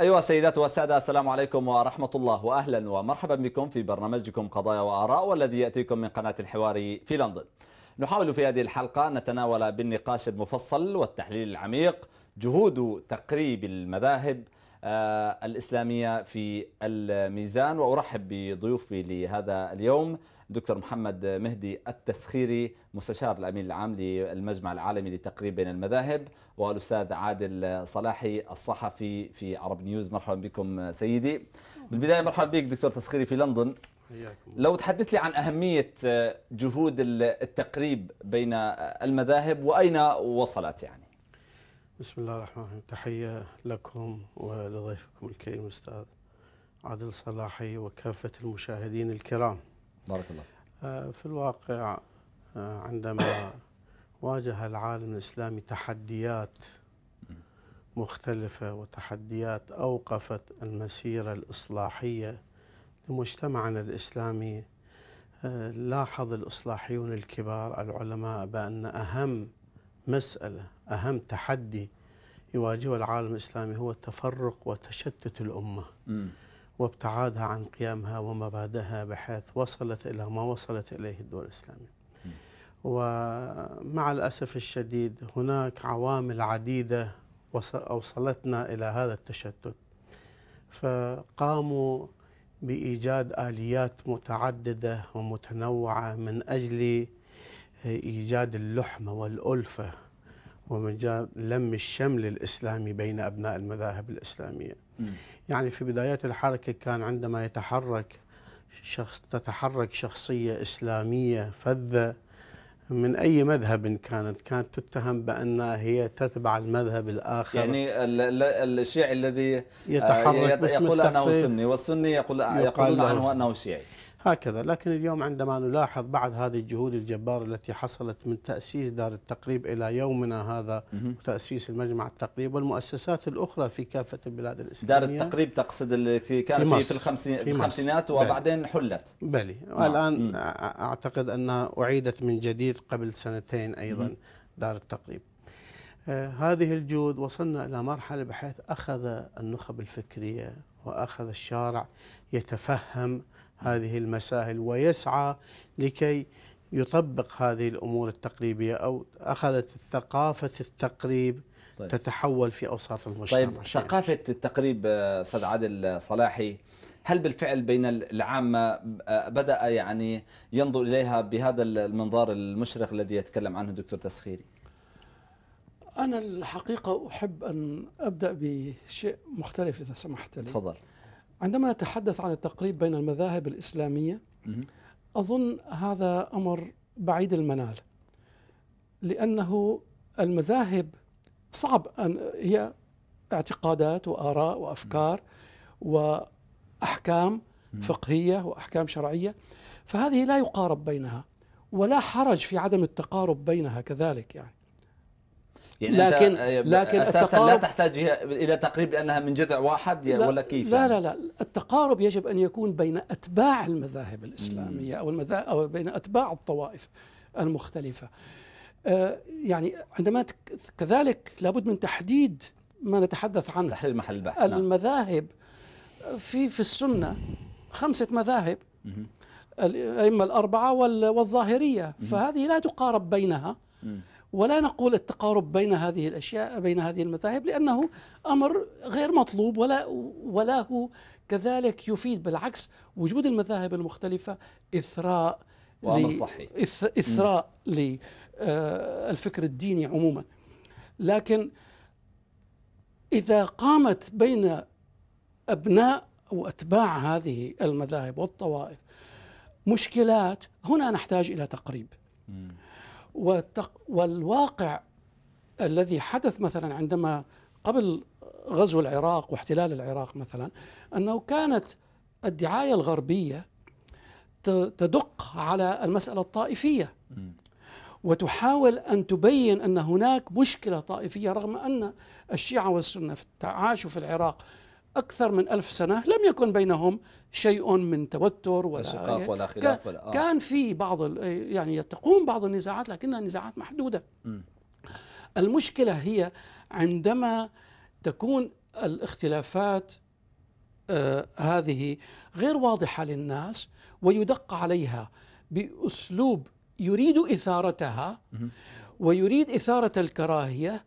أيها السيدات والسادة السلام عليكم ورحمة الله وأهلا ومرحبا بكم في برنامجكم قضايا وآراء والذي يأتيكم من قناة الحواري في لندن نحاول في هذه الحلقة نتناول بالنقاش المفصل والتحليل العميق جهود تقريب المذاهب آه، الإسلامية في الميزان وأرحب بضيوفي لهذا اليوم دكتور محمد مهدي التسخيري مستشار الامين العام للمجمع العالمي للتقريب بين المذاهب والاستاذ عادل صلاحي الصحفي في عرب نيوز مرحبا بكم سيدي بالبدايه مرحبا بك دكتور تسخيري في لندن لو تحدث لي عن أهمية جهود التقريب بين المذاهب وأين وصلت يعني بسم الله الرحمن الرحيم تحية لكم ولضيفكم الكريم أستاذ عادل صلاحي وكافة المشاهدين الكرام بارك الله آه، في الواقع آه، عندما واجه العالم الإسلامي تحديات مختلفة وتحديات أوقفت المسيرة الإصلاحية لمجتمعنا الإسلامي آه، لاحظ الإصلاحيون الكبار العلماء بأن أهم مسألة أهم تحدي يواجهه العالم الإسلامي هو تفرق وتشتت الأمة م. وابتعادها عن قيمها ومبادئها بحيث وصلت إلى ما وصلت إليه الدول الإسلامية ومع الأسف الشديد هناك عوامل عديدة أوصلتنا إلى هذا التشتت فقاموا بإيجاد آليات متعددة ومتنوعة من أجل إيجاد اللحمة والألفة ومجال لم الشمل الإسلامي بين أبناء المذاهب الإسلامية م. يعني في بدايات الحركة كان عندما يتحرك شخص تتحرك شخصية إسلامية فذة من أي مذهب كانت كانت تتهم بأنها هي تتبع المذهب الآخر يعني الشيعي الذي يتحرك آه، يقول أنه سني والسني يقول يقولون عنه أنه شيعي هكذا لكن اليوم عندما نلاحظ بعد هذه الجهود الجبارة التي حصلت من تأسيس دار التقريب إلى يومنا هذا وتأسيس المجمع التقريب والمؤسسات الأخرى في كافة البلاد الإسلامية دار التقريب تقصد التي كانت في, في, الخمسين في الخمسينات وبعدين بلي. حلت بلي نعم. والآن مم. أعتقد أنها أعيدت من جديد قبل سنتين أيضا مم. دار التقريب آه هذه الجهود وصلنا إلى مرحلة بحيث أخذ النخب الفكرية وأخذ الشارع يتفهم هذه المسائل ويسعى لكي يطبق هذه الامور التقريبيه او اخذت ثقافه التقريب طيب. تتحول في اوساط المجتمع طيب ثقافه التقريب استاذ عادل صلاحي هل بالفعل بين العامة آه، بدأ يعني ينظر إليها بهذا المنظار المشرق الذي يتكلم عنه الدكتور تسخيري أنا الحقيقة أحب أن أبدأ بشيء مختلف إذا سمحت لي تفضل عندما نتحدث عن التقريب بين المذاهب الإسلامية أظن هذا أمر بعيد المنال لأنه المذاهب صعب أن هي اعتقادات وآراء وأفكار وأحكام فقهية وأحكام شرعية فهذه لا يقارب بينها ولا حرج في عدم التقارب بينها كذلك يعني يعني لكن لكن اساسا لا تحتاج الى تقريب لانها من جذع واحد لا ولا كيف لا يعني؟ لا لا التقارب يجب ان يكون بين اتباع المذاهب الاسلاميه او المذاهب او بين اتباع الطوائف المختلفه آه، يعني عندما كذلك لابد من تحديد ما نتحدث عنه تحليل محل البحث نعم. المذاهب في في السنه خمسه مذاهب الائمه الاربعه والظاهريه فهذه لا تقارب بينها ولا نقول التقارب بين هذه الاشياء بين هذه المذاهب لانه امر غير مطلوب ولا ولا هو كذلك يفيد بالعكس وجود المذاهب المختلفه اثراء وامر صحي اثراء للفكر آه، الديني عموما لكن اذا قامت بين ابناء واتباع هذه المذاهب والطوائف مشكلات هنا نحتاج الى تقريب والواقع الذي حدث مثلا عندما قبل غزو العراق واحتلال العراق مثلا انه كانت الدعايه الغربيه تدق على المساله الطائفيه وتحاول ان تبين ان هناك مشكله طائفيه رغم ان الشيعه والسنه عاشوا في العراق أكثر من ألف سنة لم يكن بينهم شيء من توتر ولا خلاف ولا خلاف ولا آه. كان في بعض يعني تقوم بعض النزاعات لكنها نزاعات محدودة م. المشكلة هي عندما تكون الاختلافات آه هذه غير واضحة للناس ويدق عليها بأسلوب يريد إثارتها ويريد إثارة الكراهية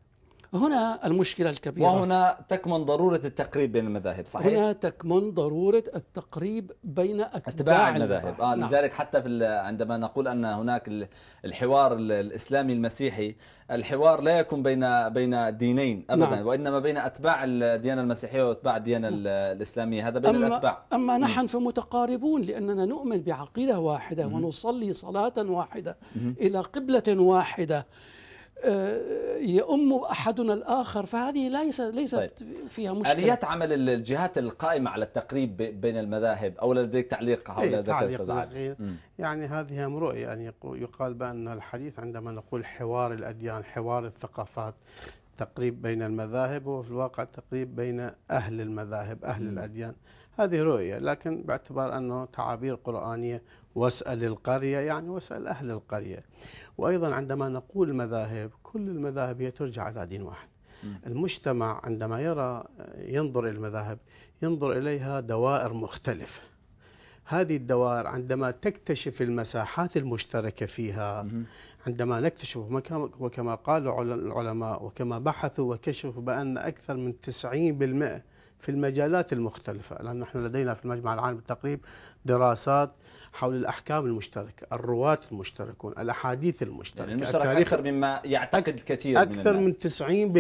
هنا المشكلة الكبيرة وهنا تكمن ضرورة التقريب بين المذاهب صحيح؟ هنا تكمن ضرورة التقريب بين أتباع, أتباع المذاهب آه نعم. لذلك حتى في عندما نقول أن هناك الحوار الإسلامي المسيحي الحوار لا يكون بين بين دينين نعم. أبدا نعم. وإنما بين أتباع الديانة المسيحية وأتباع الديانة الإسلامية هذا بين أما الأتباع أما نحن فمتقاربون لأننا نؤمن بعقيدة واحدة ونصلي صلاة واحدة إلى قبلة واحدة آه، يؤم احدنا الاخر فهذه ليس ليست طيب. فيها مشكله اليات عمل الجهات القائمه على التقريب بين المذاهب او لديك تعليق حول إيه، ذلك يعني هذه امر رؤيه ان يعني يقال بان الحديث عندما نقول حوار الاديان حوار الثقافات تقريب بين المذاهب وفي الواقع تقريب بين اهل المذاهب اهل م. الاديان هذه رؤيه لكن باعتبار انه تعابير قرانيه واسأل القرية يعني واسأل أهل القرية وأيضا عندما نقول مذاهب كل المذاهب هي ترجع إلى دين واحد المجتمع عندما يرى ينظر إلى المذاهب ينظر إليها دوائر مختلفة هذه الدوائر عندما تكتشف المساحات المشتركة فيها عندما نكتشف وكما قال العلماء وكما بحثوا وكشفوا بأن أكثر من 90% في المجالات المختلفة لأن نحن لدينا في المجمع العام بالتقريب دراسات حول الأحكام المشتركة الرواة المشتركون الأحاديث المشتركة يعني المشترك أكثر مما يعتقد الكثير أكثر من,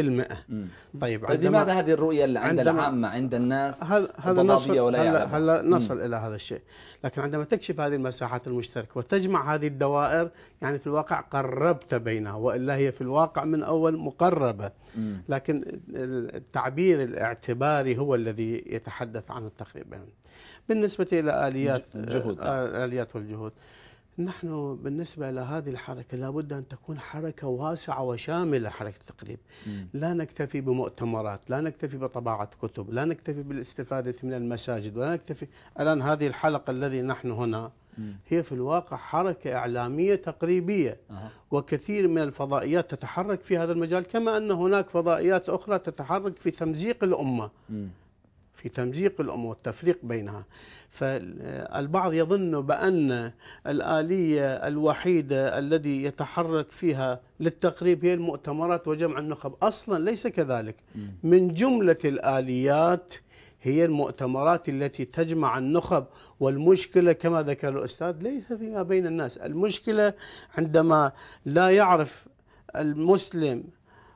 من 90% مم. طيب،, طيب عندما لماذا هذه الرؤية اللي عند العامة عند الناس هذا هذا نصل ولا هلا هل نصل إلى هذا الشيء لكن عندما تكشف هذه المساحات المشتركة وتجمع هذه الدوائر يعني في الواقع قربت بينها وإلا هي في الواقع من أول مقربة مم. لكن التعبير الاعتباري هو الذي يتحدث عن التقريب بالنسبة إلى آليات الجهود نعم. آه، آليات والجهود نحن بالنسبة إلى هذه الحركة لابد أن تكون حركة واسعة وشاملة حركة التقريب مم. لا نكتفي بمؤتمرات لا نكتفي بطباعة كتب لا نكتفي بالاستفادة من المساجد ولا نكتفي الآن هذه الحلقة الذي نحن هنا هي في الواقع حركة إعلامية تقريبية وكثير من الفضائيات تتحرك في هذا المجال كما أن هناك فضائيات أخرى تتحرك في تمزيق الأمة في تمزيق الامور التفريق بينها فالبعض يظن بان الاليه الوحيده الذي يتحرك فيها للتقريب هي المؤتمرات وجمع النخب اصلا ليس كذلك من جمله الاليات هي المؤتمرات التي تجمع النخب والمشكلة كما ذكر الأستاذ ليس فيما بين الناس المشكلة عندما لا يعرف المسلم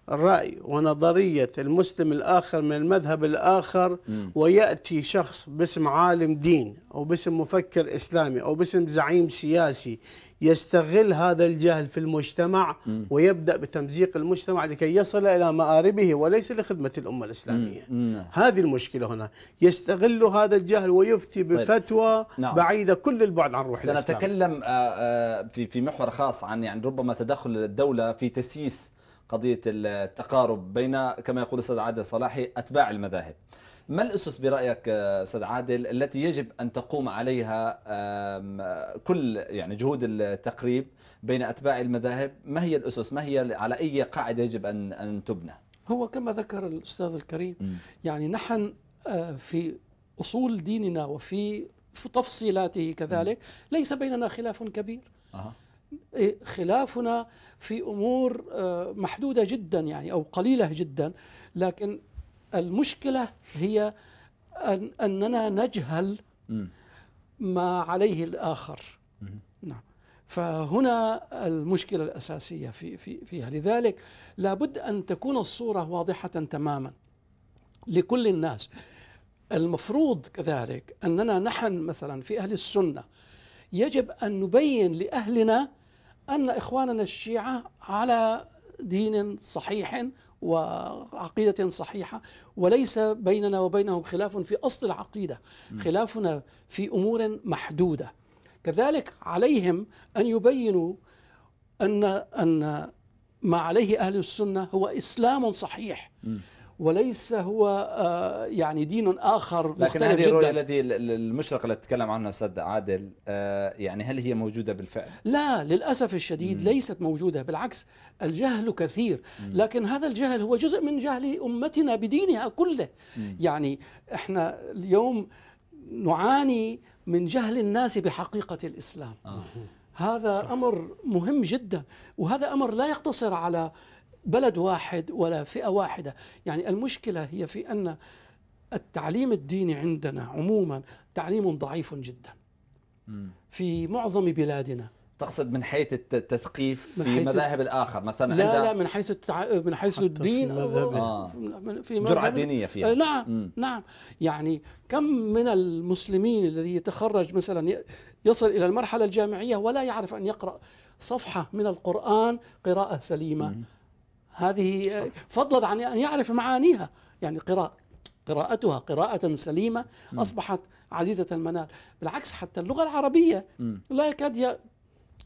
رأي ونظرية المسلم الآخر من المذهب الآخر ويأتي شخص باسم عالم دين أو باسم مفكر إسلامي أو باسم زعيم سياسي يستغل هذا الجهل في المجتمع م. ويبدأ بتمزيق المجتمع لكي يصل إلى مآربه وليس لخدمة الأمة الإسلامية م. نعم. هذه المشكلة هنا يستغل هذا الجهل ويفتي طيب. بفتوى نعم. بعيدة كل البعد عن روح سنتكلم الإسلام سنتكلم آه، آه، في محور خاص عن يعني ربما تدخل الدولة في تسييس قضية التقارب بين كما يقول أستاذ عادل صلاحي أتباع المذاهب ما الأسس برأيك أستاذ عادل التي يجب أن تقوم عليها كل يعني جهود التقريب بين أتباع المذاهب ما هي الأسس ما هي على أي قاعدة يجب أن أن تبنى هو كما ذكر الأستاذ الكريم يعني نحن آه، في أصول ديننا وفي تفصيلاته كذلك ليس بيننا خلاف كبير أه. إيه، خلافنا في امور آه، محدوده جدا يعني او قليله جدا لكن المشكله هي أن اننا نجهل ما عليه الاخر نعم فهنا المشكله الاساسيه في في فيها لذلك لابد ان تكون الصوره واضحه تماما لكل الناس المفروض كذلك اننا نحن مثلا في اهل السنه يجب ان نبين لاهلنا أن إخواننا الشيعة على دين صحيح وعقيدة صحيحة وليس بيننا وبينهم خلاف في أصل العقيدة خلافنا في أمور محدودة كذلك عليهم أن يبينوا أن أن ما عليه أهل السنة هو إسلام صحيح وليس هو آه، يعني دين اخر لكن هذه الرؤيه التي المشرقه اللي تتكلم عنها استاذ عادل آه، يعني هل هي موجوده بالفعل؟ لا للاسف الشديد م. ليست موجوده بالعكس الجهل كثير م. لكن هذا الجهل هو جزء من جهل امتنا بدينها كله م. يعني احنا اليوم نعاني من جهل الناس بحقيقه الاسلام آه. هذا صح. امر مهم جدا وهذا امر لا يقتصر على بلد واحد ولا فئة واحدة يعني المشكلة هي في أن التعليم الديني عندنا عموما تعليم ضعيف جدا في معظم بلادنا تقصد من حيث التثقيف من في مذاهب الاخر مثلا لا لا من حيث التع... من حيث الدين في مذهب آه. آه. في مذهب جرعه دينيه فيها آه، نعم مم. نعم يعني كم من المسلمين الذي يتخرج مثلا يصل الى المرحله الجامعيه ولا يعرف ان يقرا صفحه من القران قراءه سليمه مم. هذه فضلا عن أن يعرف معانيها يعني قراءة قراءتها قراءة سليمة أصبحت عزيزة المنال بالعكس حتى اللغة العربية لا يكاد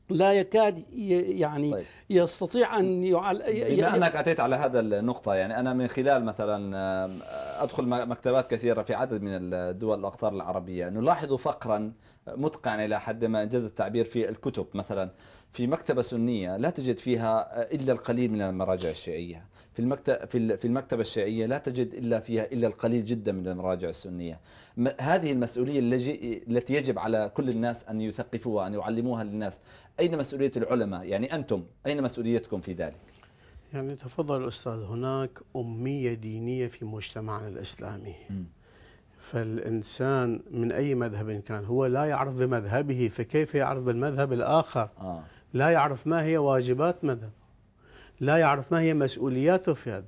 لا يكاد يعني طيب. يستطيع ان يعل... بما انك اتيت على هذا النقطه يعني انا من خلال مثلا ادخل مكتبات كثيره في عدد من الدول الاقطار العربيه نلاحظ فقرا متقن الى حد ما انجاز التعبير في الكتب مثلا في مكتبة سنية لا تجد فيها إلا القليل من المراجع الشيعية في المكتب في المكتبة الشيعية لا تجد إلا فيها إلا القليل جدا من المراجع السنية هذه المسؤولية التي يجب على كل الناس أن يثقفوها أن يعلموها للناس أين مسؤولية العلماء يعني أنتم أين مسؤوليتكم في ذلك يعني تفضل أستاذ هناك أمية دينية في مجتمعنا الإسلامي م. فالإنسان من أي مذهب كان هو لا يعرف بمذهبه فكيف يعرف بالمذهب الآخر آه. لا يعرف ما هي واجبات مذهبه لا يعرف ما هي مسؤولياته في هذا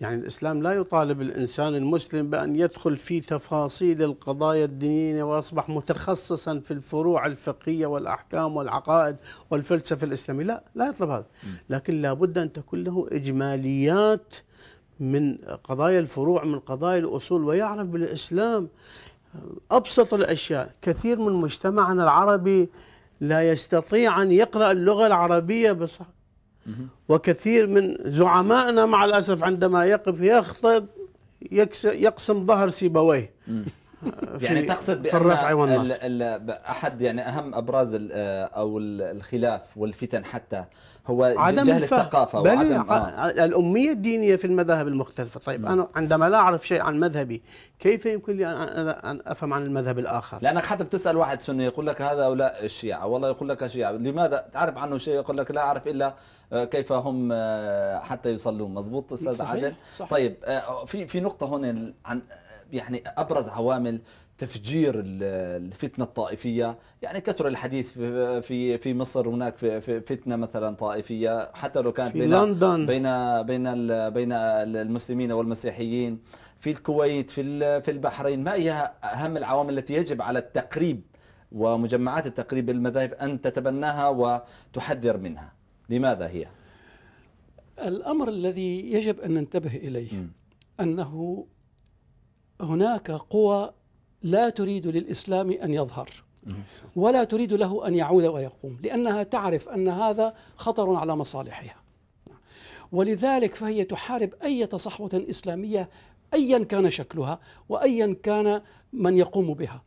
يعني الإسلام لا يطالب الإنسان المسلم بأن يدخل في تفاصيل القضايا الدينية ويصبح متخصصا في الفروع الفقهية والأحكام والعقائد والفلسفة الإسلامية لا لا يطلب هذا لكن لابد أن تكون له إجماليات من قضايا الفروع من قضايا الأصول ويعرف بالإسلام أبسط الأشياء كثير من مجتمعنا العربي لا يستطيع أن يقرأ اللغة العربية بصح وكثير من زعمائنا مع الأسف عندما يقف يخطب يقسم ظهر سيبويه يعني تقصد بأن الرفع والنصب أحد يعني أهم أبراز أو الخلاف والفتن حتى هو عدم جهل الفهم. الثقافه بل وعدم آه. الاميه الدينيه في المذاهب المختلفه طيب م. انا عندما لا اعرف شيء عن مذهبي كيف يمكن لي ان افهم عن المذهب الاخر لانك حتى بتسال واحد سني يقول لك هؤلاء الشيعه والله يقول لك شيعه لماذا تعرف عنه شيء يقول لك لا اعرف الا آه، كيف هم آه، حتى يصلون مزبوط استاذ عادل صحيح. طيب آه، في في نقطه هنا عن يعني ابرز عوامل تفجير الفتنه الطائفيه، يعني كثر الحديث في في مصر هناك في فتنه مثلا طائفيه حتى لو كانت بين لندن. بين بين بين المسلمين والمسيحيين، في الكويت في في البحرين، ما هي اهم العوامل التي يجب على التقريب ومجمعات التقريب المذاهب ان تتبناها وتحذر منها؟ لماذا هي؟ الامر الذي يجب ان ننتبه اليه م. انه هناك قوى لا تريد للإسلام أن يظهر نعم. ولا تريد له أن يعود ويقوم لأنها تعرف أن هذا خطر على مصالحها ولذلك فهي تحارب أي صحوة إسلامية أيا كان شكلها وأيا كان من يقوم بها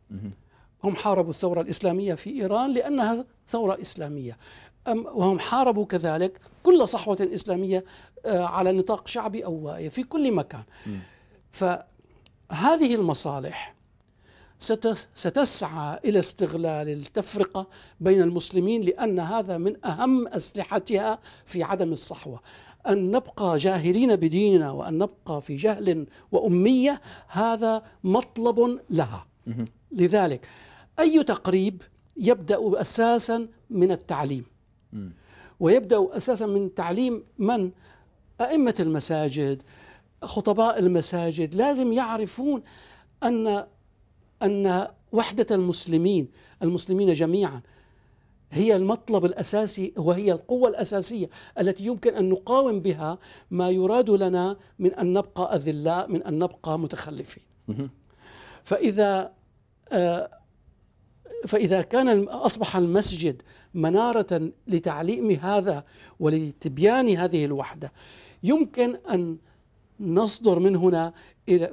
هم حاربوا الثورة الإسلامية في إيران لأنها ثورة إسلامية وهم حاربوا كذلك كل صحوة إسلامية آه، على نطاق شعبي أو في كل مكان فهذه المصالح ستسعى الى استغلال التفرقه بين المسلمين لان هذا من اهم اسلحتها في عدم الصحوه أن نبقى جاهلين بديننا وأن نبقى في جهل وأمية هذا مطلب لها لذلك أي تقريب يبدأ أساسا من التعليم ويبدأ أساسا من تعليم من أئمة المساجد خطباء المساجد لازم يعرفون أن ان وحده المسلمين المسلمين جميعا هي المطلب الاساسي وهي القوه الاساسيه التي يمكن ان نقاوم بها ما يراد لنا من ان نبقى اذلاء من ان نبقى متخلفين فاذا آه، فاذا كان اصبح المسجد مناره لتعليم هذا ولتبيان هذه الوحده يمكن ان نصدر من هنا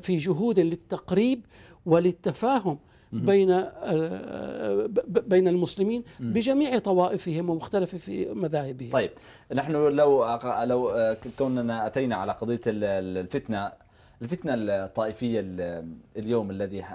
في جهود للتقريب وللتفاهم بين آه، آه، بين المسلمين بجميع طوائفهم ومختلف في مذاهبهم طيب نحن لو لو آه، كوننا اتينا على قضيه الفتنه الفتنه الطائفيه اليوم الذي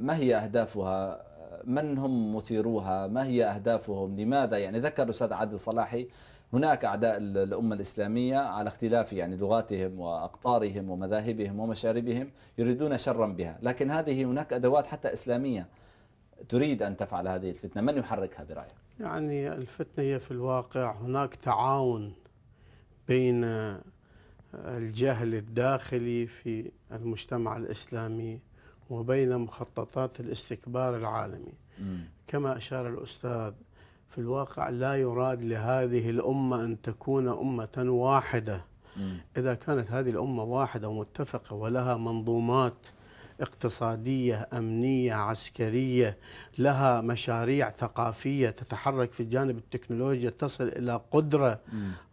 ما هي اهدافها من هم مثيروها ما هي اهدافهم لماذا يعني ذكر الاستاذ عادل صلاحي هناك أعداء الأمة الإسلامية على اختلاف يعني لغاتهم وأقطارهم ومذاهبهم ومشاربهم يريدون شرا بها لكن هذه هناك أدوات حتى إسلامية تريد أن تفعل هذه الفتنة من يحركها برأيك؟ يعني الفتنة هي في الواقع هناك تعاون بين الجهل الداخلي في المجتمع الإسلامي وبين مخططات الاستكبار العالمي م. كما أشار الأستاذ في الواقع لا يراد لهذه الأمة أن تكون أمة واحدة إذا كانت هذه الأمة واحدة ومتفقة ولها منظومات اقتصادية أمنية عسكرية لها مشاريع ثقافية تتحرك في الجانب التكنولوجيا تصل إلى قدرة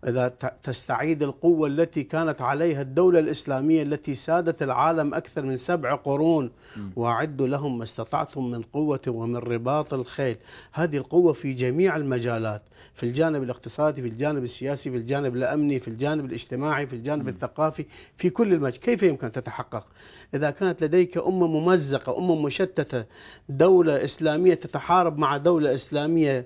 إذا تستعيد القوة التي كانت عليها الدولة الإسلامية التي سادت العالم أكثر من سبع قرون وأعدوا لهم ما استطعتم من قوة ومن رباط الخيل هذه القوة في جميع المجالات في الجانب الاقتصادي في الجانب السياسي في الجانب الأمني في الجانب الاجتماعي في الجانب الثقافي في كل المجال كيف يمكن تتحقق إذا كانت لديك أمة ممزقة أمة مشتتة دولة إسلامية تتحارب مع دولة إسلامية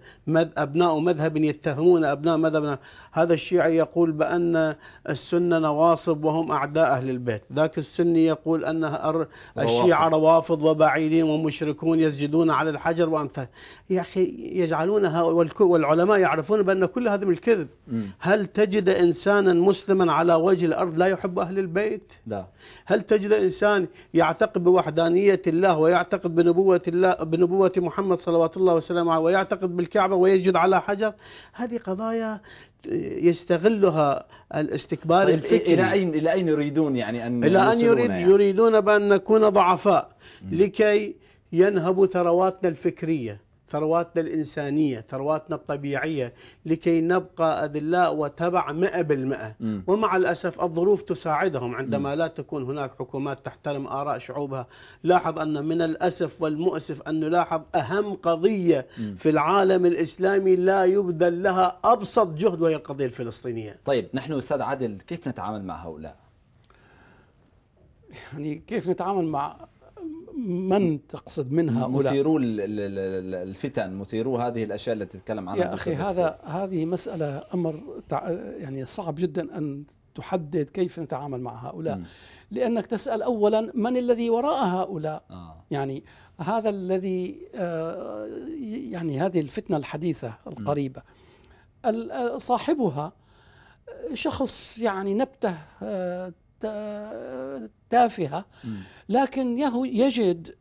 أبناء مذهب يتهمون أبناء مذهب هذا الشيعي يقول بأن السنة نواصب وهم أعداء أهل البيت ذاك السني يقول أن الشيعة روافض وبعيدين ومشركون يسجدون على الحجر وأمثال يا أخي يجعلونها والعلماء يعرفون بأن كل هذا من الكذب هل تجد إنسانا مسلما على وجه الأرض لا يحب أهل البيت لا هل تجد إنسان الإنسان يعتقد بوحدانية الله ويعتقد بنبوة الله بنبوة محمد صلوات الله وسلامه عليه ويعتقد بالكعبة ويسجد على حجر هذه قضايا يستغلها الاستكبار طيب، الفكري الى اين الى اين يريدون يعني ان الى ان يريد يعني. يريدون بان نكون ضعفاء لكي ينهبوا ثرواتنا الفكريه ثرواتنا الإنسانية ثرواتنا الطبيعية لكي نبقى أذلاء وتبع مئة بالمئة م. ومع الأسف الظروف تساعدهم عندما م. لا تكون هناك حكومات تحترم آراء شعوبها لاحظ أن من الأسف والمؤسف أن نلاحظ أهم قضية م. في العالم الإسلامي لا يبذل لها أبسط جهد وهي القضية الفلسطينية طيب نحن أستاذ عادل كيف نتعامل مع هؤلاء؟ يعني كيف نتعامل مع من تقصد من هؤلاء مثيرو الفتن مثيرو هذه الأشياء التي تتكلم عنها يا أخي هذا هذه مسألة أمر يعني صعب جدا أن تحدد كيف نتعامل مع هؤلاء م. لأنك تسأل أولا من الذي وراء هؤلاء آه. يعني هذا الذي آه، يعني هذه الفتنة الحديثة القريبة م. آه، صاحبها شخص يعني نبته آه، تافهه لكن يهو يجد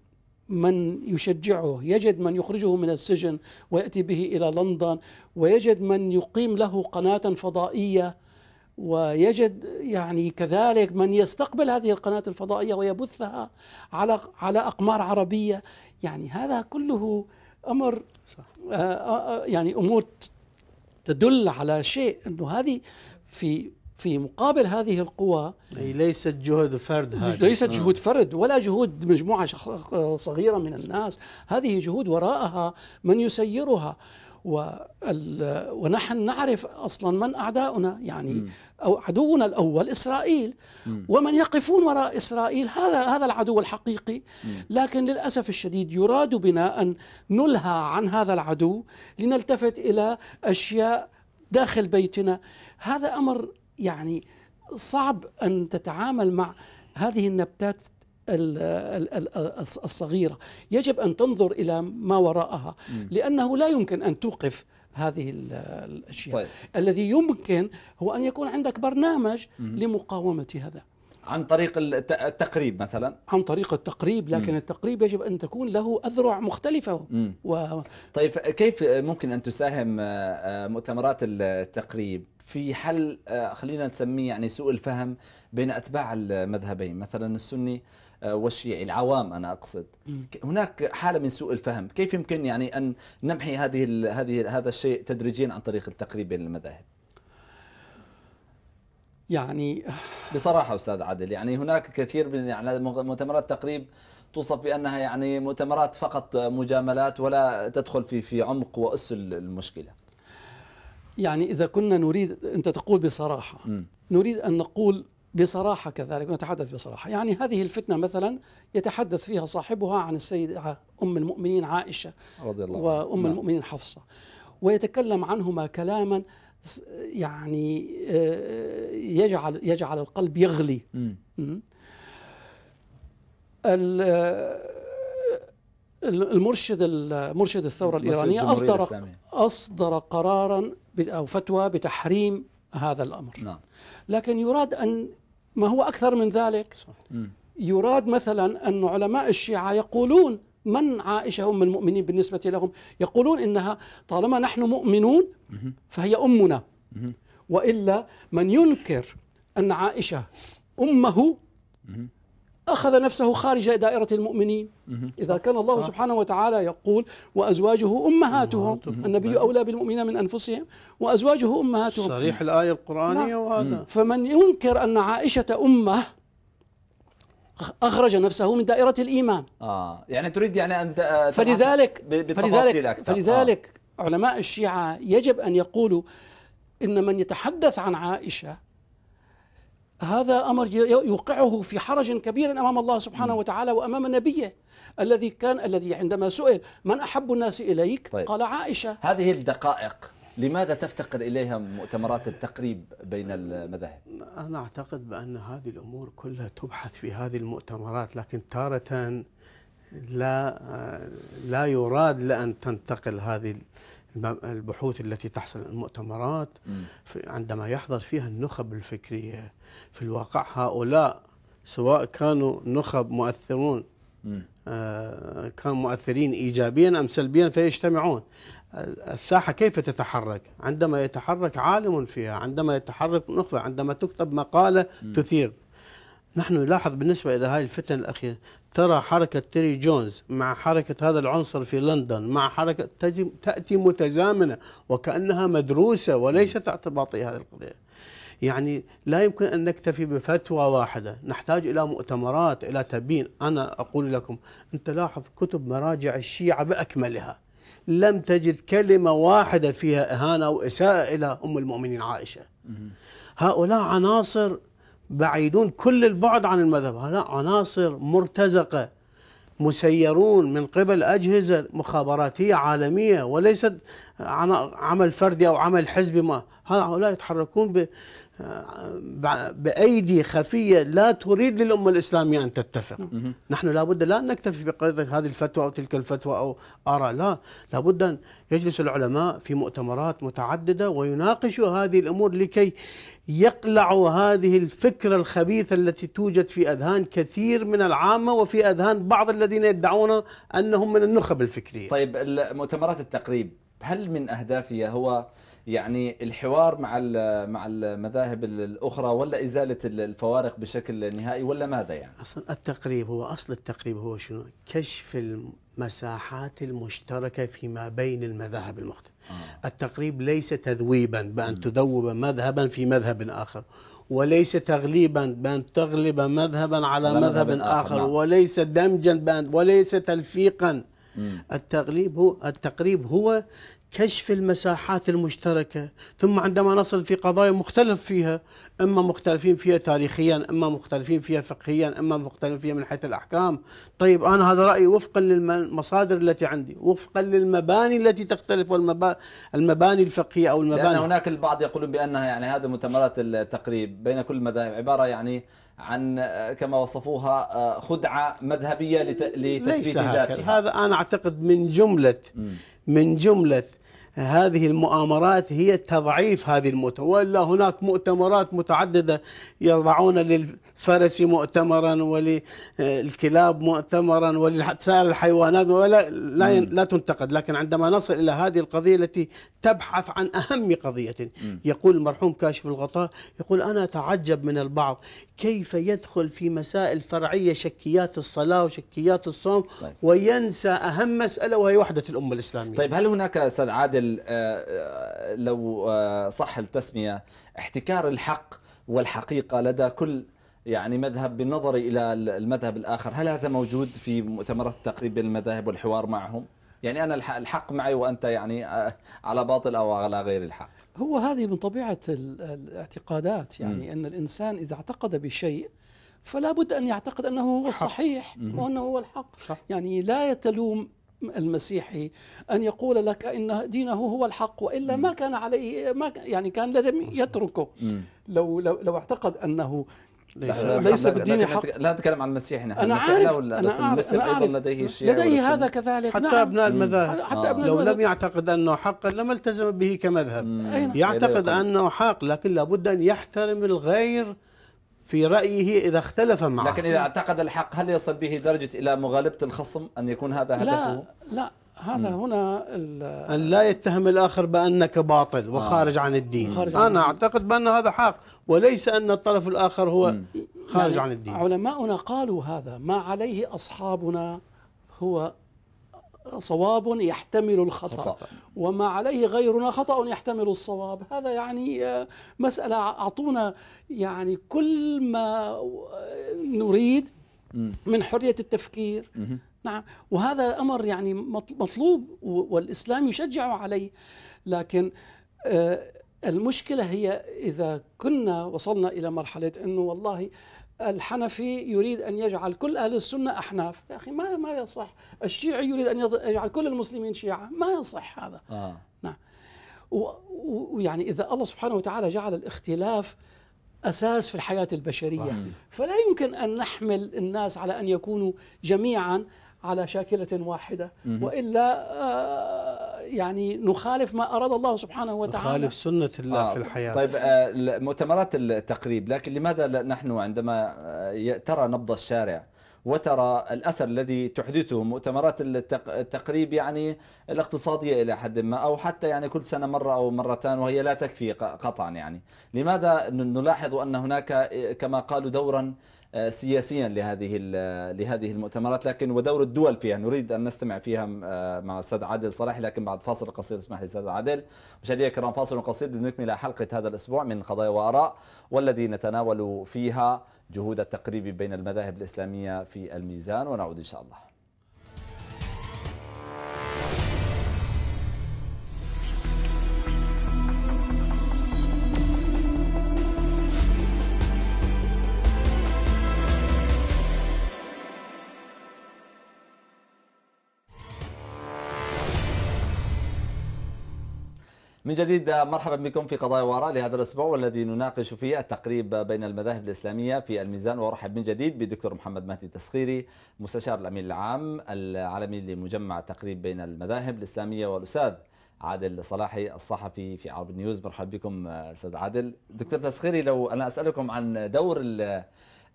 من يشجعه يجد من يخرجه من السجن وياتي به الى لندن ويجد من يقيم له قناه فضائيه ويجد يعني كذلك من يستقبل هذه القناه الفضائيه ويبثها على على اقمار عربيه يعني هذا كله امر صح. آآ آه، آآ آه، يعني امور تدل على شيء انه هذه في في مقابل هذه القوى أي ليست جهد فرد هذه ليست آه. جهود فرد ولا جهود مجموعة صغيرة من الناس هذه جهود وراءها من يسيرها ونحن نعرف اصلا من اعداؤنا يعني او عدونا الاول اسرائيل ومن يقفون وراء اسرائيل هذا هذا العدو الحقيقي لكن للاسف الشديد يراد بنا ان نلهى عن هذا العدو لنلتفت الى اشياء داخل بيتنا هذا امر يعني صعب ان تتعامل مع هذه النبتات الصغيره يجب ان تنظر الى ما وراءها لانه لا يمكن ان توقف هذه الاشياء طيب. الذي يمكن هو ان يكون عندك برنامج لمقاومه هذا عن طريق التقريب مثلا عن طريق التقريب لكن م. التقريب يجب ان تكون له اذرع مختلفه و... طيب كيف ممكن ان تساهم آه، آه، مؤتمرات التقريب في حل آه، خلينا نسميه يعني سوء الفهم بين اتباع المذهبين مثلا السني آه، والشيعي العوام انا اقصد هناك حاله من سوء الفهم كيف يمكن يعني ان نمحي هذه هذه هذا الشيء تدريجيا عن طريق التقريب بين المذاهب يعني بصراحه استاذ عادل يعني هناك كثير من يعني مؤتمرات تقريب توصف بانها يعني مؤتمرات فقط مجاملات ولا تدخل في في عمق واس المشكله يعني إذا كنا نريد أنت تقول بصراحة م. نريد أن نقول بصراحة كذلك نتحدث بصراحة يعني هذه الفتنة مثلا يتحدث فيها صاحبها عن السيدة أم المؤمنين عائشة رضي الله وأم نعم. المؤمنين حفصة ويتكلم عنهما كلاما يعني آه، يجعل يجعل القلب يغلي م. م. المرشد مرشد الثوره الايرانيه اصدر الإسلامية. اصدر قرارا او فتوى بتحريم هذا الامر نعم. لكن يراد ان ما هو اكثر من ذلك يراد مثلا ان علماء الشيعه يقولون من عائشه ام المؤمنين بالنسبه لهم يقولون انها طالما نحن مؤمنون فهي امنا والا من ينكر ان عائشه امه أخذ نفسه خارج دائرة المؤمنين إذا كان الله سبحانه وتعالى يقول وأزواجه أمهاتهم النبي أولى نعم. بالمؤمنين من أنفسهم وأزواجه أمهاتهم صريح الآية القرآنية نعم. وهذا فمن ينكر أن عائشة أمه أخرج نفسه من دائرة الإيمان آه يعني تريد يعني أن آه، فلذلك فلذلك أكثر. آه. فلذلك آه. علماء الشيعة يجب أن يقولوا إن من يتحدث عن عائشة هذا امر يوقعه في حرج كبير امام الله سبحانه وتعالى وامام نبيه الذي كان الذي عندما سئل من احب الناس اليك طيب. قال عائشه هذه الدقائق لماذا تفتقر اليها مؤتمرات التقريب بين المذاهب؟ انا اعتقد بان هذه الامور كلها تبحث في هذه المؤتمرات لكن تاره لا لا يراد لان تنتقل هذه البحوث التي تحصل المؤتمرات عندما يحضر فيها النخب الفكريه في الواقع هؤلاء سواء كانوا نخب مؤثرون آه كانوا مؤثرين ايجابيا ام سلبيا فيجتمعون الساحه كيف تتحرك؟ عندما يتحرك عالم فيها، عندما يتحرك نخبه، عندما تكتب مقاله م. تثير نحن نلاحظ بالنسبه الى هذه الفتن الاخيره ترى حركه تيري جونز مع حركه هذا العنصر في لندن مع حركه تاتي متزامنه وكانها مدروسه وليست اعتباطيه هذه القضيه. يعني لا يمكن أن نكتفي بفتوى واحدة نحتاج إلى مؤتمرات إلى تبين أنا أقول لكم أنت لاحظ كتب مراجع الشيعة بأكملها لم تجد كلمة واحدة فيها إهانة وإساءة إلى أم المؤمنين عائشة هؤلاء عناصر بعيدون كل البعد عن المذهب هؤلاء عناصر مرتزقة مسيرون من قبل أجهزة مخابراتية عالمية وليست عمل فردي أو عمل حزبي ما هؤلاء يتحركون بايدي خفيه لا تريد للامه الاسلاميه ان تتفق نحن لابد لا نكتفي بقضيه هذه الفتوى او تلك الفتوى او اراء لا لابد ان يجلس العلماء في مؤتمرات متعدده ويناقشوا هذه الامور لكي يقلعوا هذه الفكره الخبيثه التي توجد في اذهان كثير من العامه وفي اذهان بعض الذين يدعون انهم من النخب الفكريه طيب مؤتمرات التقريب هل من اهدافها هو يعني الحوار مع مع المذاهب الاخرى ولا ازاله الفوارق بشكل نهائي ولا ماذا يعني؟ اصلا التقريب هو اصل التقريب هو شنو؟ كشف المساحات المشتركه فيما بين المذاهب المختلفه. آه. التقريب ليس تذويبا بان م. تذوب مذهبا في مذهب اخر. وليس تغليبا بأن تغلب مذهبا على مذهب, مذهب آخر نعم. وليس دمجا بأن وليس تلفيقا مم. التغليب هو التقريب هو كشف المساحات المشتركة ثم عندما نصل في قضايا مختلف فيها إما مختلفين فيها تاريخيا إما مختلفين فيها فقهيا إما مختلفين فيها من حيث الأحكام طيب أنا هذا رأيي وفقا للمصادر التي عندي وفقا للمباني التي تختلف والمباني الفقهية أو المباني لأن هناك البعض يقولون بأنها يعني هذا متمرات التقريب بين كل المذاهب عبارة يعني عن آه، كما وصفوها آه، خدعة مذهبية لتثبيت ذاتها هذا أنا أعتقد من جملة من جملة آه، هذه المؤامرات هي تضعيف هذه المؤتمرات هناك مؤتمرات متعددة يضعون لل للفرس مؤتمرا وللكلاب مؤتمرا ولسائر الحيوانات ولا لا, لا تنتقد لكن عندما نصل إلى هذه القضية التي تبحث عن أهم قضية يقول المرحوم كاشف الغطاء يقول أنا أتعجب من البعض كيف يدخل في مسائل فرعية شكيات الصلاة وشكيات الصوم طيب. وينسى أهم مسألة وهي وحدة الأمة الإسلامية طيب هل هناك أستاذ عادل آه، آه، لو آه، صح التسمية احتكار الحق والحقيقة لدى كل يعني مذهب بالنظر إلى المذهب الآخر هل هذا موجود في مؤتمرات تقريب المذاهب والحوار معهم يعني أنا الحق معي وأنت يعني آه، على باطل أو على غير الحق هو هذه من طبيعة الاعتقادات يعني م. أن الإنسان إذا اعتقد بشيء فلا بد أن يعتقد أنه هو الصحيح وأنه هو الحق صح. يعني لا يتلوم المسيحي ان يقول لك ان دينه هو الحق والا ما كان عليه ما يعني كان لازم يتركه لو لو لو اعتقد انه ليس, ليس بالدين حق لا نتكلم عن المسيح نحن أنا عارف ولا أنا بس المسلم أنا أيضا لديه الشيعة لديه هذا كذلك حتى نعم. أبناء المذاهب حتى آه. أبناء لو لم يعتقد أنه حقا لما التزم به كمذهب مم. يعتقد أنه حق لكن لابد أن يحترم الغير في رأيه إذا اختلف معه لكن إذا اعتقد الحق هل يصل به درجة إلى مغالبة الخصم أن يكون هذا هدفه؟ لا لا هذا مم. هنا أن لا يتهم الآخر بأنك باطل وخارج آه. عن الدين خارج أنا عن أعتقد بأن هذا حق وليس أن الطرف الآخر هو خارج يعني عن الدين علماؤنا قالوا هذا ما عليه أصحابنا هو صواب يحتمل الخطأ خطأ. وما عليه غيرنا خطأ يحتمل الصواب هذا يعني آه، مسألة أعطونا يعني كل ما نريد من حرية التفكير نعم وهذا أمر يعني مطلوب والإسلام يشجع عليه لكن آه المشكلة هي إذا كنا وصلنا إلى مرحلة أنه والله الحنفي يريد أن يجعل كل أهل السنة أحناف يا أخي ما ما يصح الشيعي يريد أن يجعل كل المسلمين شيعة ما يصح هذا آه. نعم ويعني إذا الله سبحانه وتعالى جعل الاختلاف أساس في الحياة البشرية فلا يمكن أن نحمل الناس على أن يكونوا جميعا على شاكلة واحدة وإلا آه يعني نخالف ما أراد الله سبحانه وتعالى نخالف سنة الله آه في الحياة طيب آه، مؤتمرات التقريب لكن لماذا نحن عندما آه، ترى نبض الشارع وترى الأثر الذي تحدثه مؤتمرات التقريب يعني الاقتصادية إلى حد ما أو حتى يعني كل سنة مرة أو مرتان وهي لا تكفي قطعا يعني لماذا نلاحظ أن هناك آه، كما قالوا دورا آه، سياسيا لهذه لهذه المؤتمرات لكن ودور الدول فيها نريد ان نستمع فيها آه، مع استاذ عادل صلاح لكن بعد فاصل قصير اسمح لي استاذ عادل مشاهدينا الكرام فاصل قصير لنكمل حلقه هذا الاسبوع من قضايا واراء والذي نتناول فيها جهود التقريب بين المذاهب الاسلاميه في الميزان ونعود ان شاء الله من جديد مرحبا بكم في قضايا وراء لهذا الأسبوع والذي نناقش فيه التقريب بين المذاهب الإسلامية في الميزان وأرحب من جديد بدكتور محمد مهدي التسخيري مستشار الأمين العام العالمي لمجمع تقريب بين المذاهب الإسلامية والأستاذ عادل صلاحي الصحفي في عرب نيوز مرحبا بكم أستاذ عادل دكتور تسخيري لو أنا أسألكم عن دور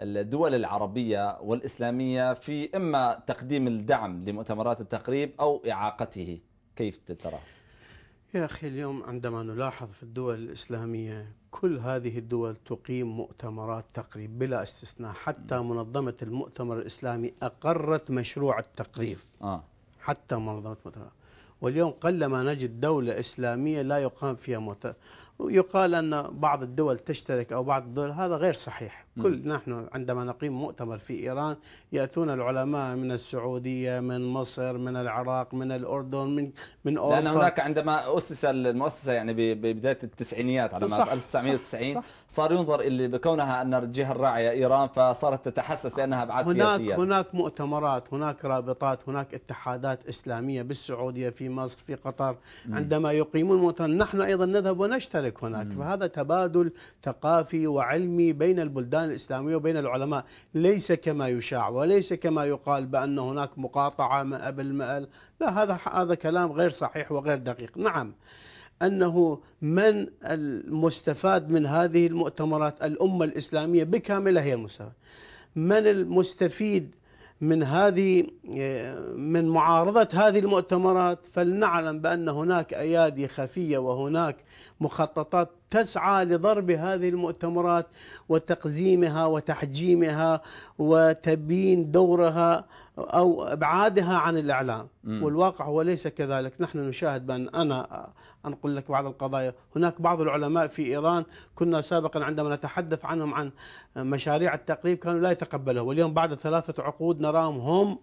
الدول العربية والإسلامية في إما تقديم الدعم لمؤتمرات التقريب أو إعاقته كيف ترى؟ يا أخي اليوم عندما نلاحظ في الدول الإسلامية كل هذه الدول تقيم مؤتمرات تقريب بلا استثناء حتى منظمة المؤتمر الإسلامي أقرت مشروع التقريب طيب، آه. حتى منظمة المؤتمر واليوم قلما نجد دولة إسلامية لا يقام فيها مؤتمر يقال أن بعض الدول تشترك أو بعض الدول هذا غير صحيح كل نحن عندما نقيم مؤتمر في إيران يأتون العلماء من السعودية من مصر من العراق من الأردن من من أوروبا لأن هناك عندما أسس المؤسسة يعني ببداية التسعينيات على ما 1990 صح صار ينظر اللي بكونها أن الجهة الراعية إيران فصارت تتحسس لأنها أبعاد هناك سياسية هناك مؤتمرات هناك رابطات هناك اتحادات إسلامية بالسعودية في مصر في قطر عندما يقيمون مؤتمر نحن أيضا نذهب ونشترك هناك فهذا تبادل ثقافي وعلمي بين البلدان الأذهان الإسلامية وبين العلماء ليس كما يشاع وليس كما يقال بأن هناك مقاطعة بالمال لا هذا هذا كلام غير صحيح وغير دقيق نعم أنه من المستفاد من هذه المؤتمرات الأمة الإسلامية بكاملها هي المستفاد من المستفيد من هذه آه، من معارضة هذه المؤتمرات فلنعلم بأن هناك أيادي خفية وهناك مخططات تسعى لضرب هذه المؤتمرات وتقزيمها وتحجيمها وتبيين دورها او ابعادها عن الاعلام م. والواقع هو ليس كذلك نحن نشاهد بان انا انقل لك بعض القضايا هناك بعض العلماء في ايران كنا سابقا عندما نتحدث عنهم عن مشاريع التقريب كانوا لا يتقبلها واليوم بعد ثلاثه عقود نراهم هم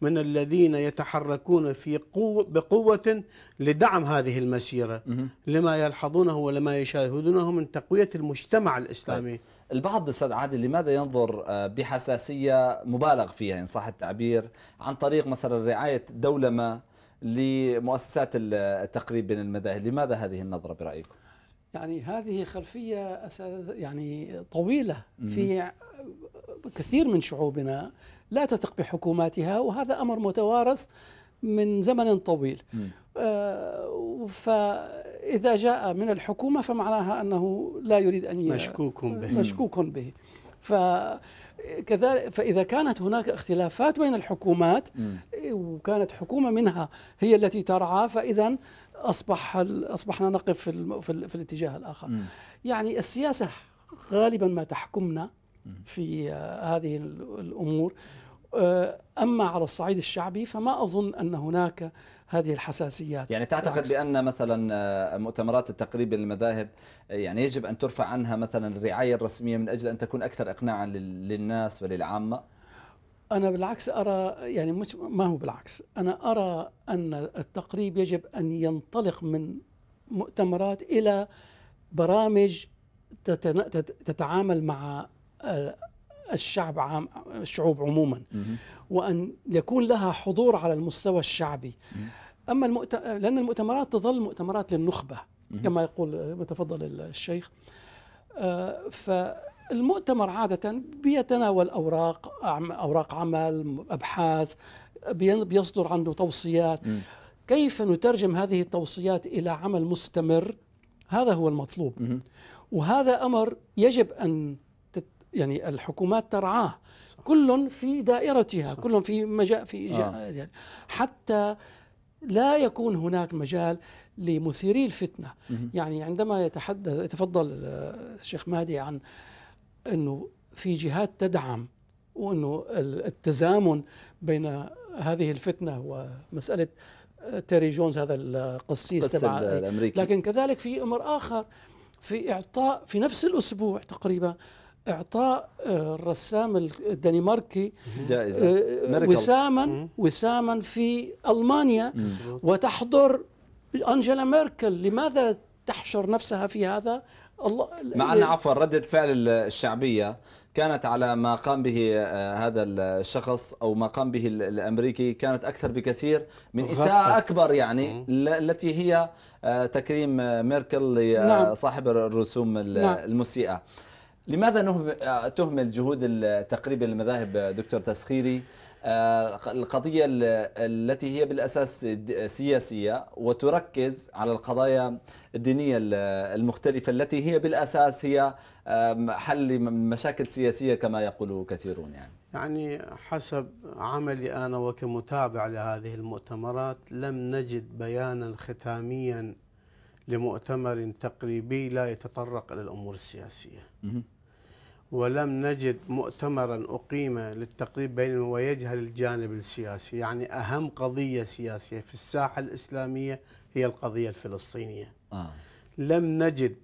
من الذين يتحركون في قوة بقوة لدعم هذه المسيرة لما يلحظونه ولما يشاهدونه من تقوية المجتمع الإسلامي طيب. البعض استاذ عادل لماذا ينظر آه، بحساسيه مبالغ فيها ان صح التعبير عن طريق مثلا رعايه دوله ما لمؤسسات التقريب بين المذاهب، لماذا هذه النظره برايكم؟ يعني هذه خلفيه يعني طويله في كثير من شعوبنا لا تثق بحكوماتها وهذا امر متوارث من زمن طويل آه، فإذا جاء من الحكومة فمعناها أنه لا يريد أن مشكوك به مشكوك به فكذلك فإذا كانت هناك اختلافات بين الحكومات وكانت حكومة منها هي التي ترعى فإذا أصبح أصبحنا نقف في, في الاتجاه الآخر يعني السياسة غالبا ما تحكمنا في آه، هذه الأمور آه، أما على الصعيد الشعبي فما أظن أن هناك هذه الحساسيات يعني تعتقد بأن مثلا آه، مؤتمرات التقريب للمذاهب آه، يعني يجب أن ترفع عنها مثلا الرعاية الرسمية من أجل أن تكون أكثر إقناعا للناس وللعامة أنا بالعكس أرى يعني مش ما هو بالعكس أنا أرى أن التقريب يجب أن ينطلق من مؤتمرات إلى برامج تتعامل مع الشعب عام الشعوب عموما وأن يكون لها حضور على المستوى الشعبي أما المؤت... لأن المؤتمرات تظل مؤتمرات للنخبة كما يقول تفضل الشيخ آه، فالمؤتمر عادة بيتناول أوراق أوراق عمل أبحاث بيصدر عنه توصيات كيف نترجم هذه التوصيات إلى عمل مستمر هذا هو المطلوب وهذا أمر يجب أن يعني الحكومات ترعاه كل في دائرتها صح. كل في مجال في آه. يعني حتى لا يكون هناك مجال لمثيري الفتنه يعني عندما يتحدث يتفضل الشيخ مهدي عن انه في جهات تدعم وانه التزامن بين هذه الفتنه ومساله تيري جونز هذا القسيس تبع الامريكي لكن كذلك في امر اخر في اعطاء في نفس الاسبوع تقريبا اعطاء آه، الرسام الدنماركي جائزه آه، وساما وساما في المانيا وتحضر انجيلا ميركل لماذا تحشر نفسها في هذا الله مع ان عفوا رده فعل الشعبيه كانت على ما قام به آه، هذا الشخص او ما قام به الامريكي كانت اكثر بكثير من اساءه اكبر يعني التي هي تكريم ميركل لصاحب نعم. الرسوم نعم. المسيئه لماذا تهمل جهود تقريب المذاهب دكتور تسخيري آه، القضية التي هي بالأساس سياسية وتركز على القضايا الدينية المختلفة التي هي بالأساس هي حل مشاكل سياسية كما يقول كثيرون يعني يعني حسب عملي أنا وكمتابع لهذه المؤتمرات لم نجد بيانا ختاميا لمؤتمر تقريبي لا يتطرق إلى الأمور السياسية ولم نجد مؤتمرا أقيم للتقريب بين ويجهل الجانب السياسي يعني أهم قضية سياسية في الساحة الإسلامية هي القضية الفلسطينية آه. لم نجد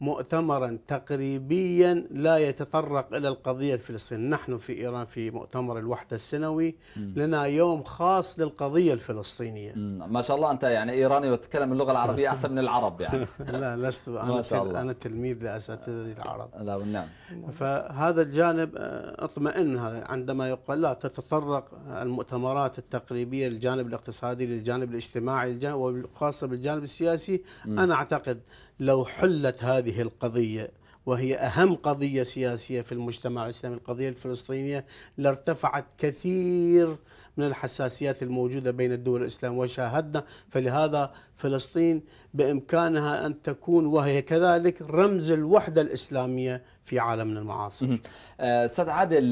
مؤتمرا تقريبيا لا يتطرق الى القضيه الفلسطينيه، نحن في ايران في مؤتمر الوحده السنوي مم. لنا يوم خاص للقضيه الفلسطينيه. مم. ما شاء الله انت يعني ايراني وتتكلم اللغه العربيه احسن من العرب يعني. لا لست انا ما شاء الله. انا تلميذ لاساتذه العرب. لا نعم. فهذا الجانب آه، اطمئن هذا عندما يقال لا تتطرق المؤتمرات التقريبيه للجانب الاقتصادي للجانب الاجتماعي للجانب وخاصه بالجانب السياسي مم. انا اعتقد لو حلت هذه القضية وهي أهم قضية سياسية في المجتمع الإسلامي القضية الفلسطينية لارتفعت كثير من الحساسيات الموجودة بين الدول الإسلام وشاهدنا فلهذا فلسطين بإمكانها أن تكون وهي كذلك رمز الوحدة الإسلامية في عالمنا المعاصر آه، أستاذ عادل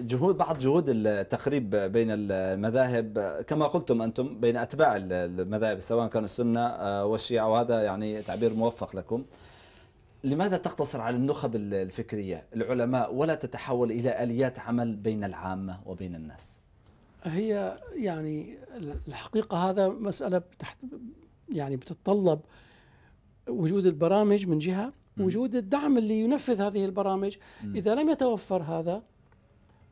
جهود بعض جهود التقريب بين المذاهب كما قلتم انتم بين اتباع المذاهب سواء كان السنه آه، والشيعه وهذا يعني تعبير موفق لكم. لماذا تقتصر على النخب الفكريه العلماء ولا تتحول الى اليات عمل بين العامه وبين الناس؟ هي يعني الحقيقه هذا مساله بتحت يعني بتتطلب وجود البرامج من جهه وجود الدعم اللي ينفذ هذه البرامج اذا لم يتوفر هذا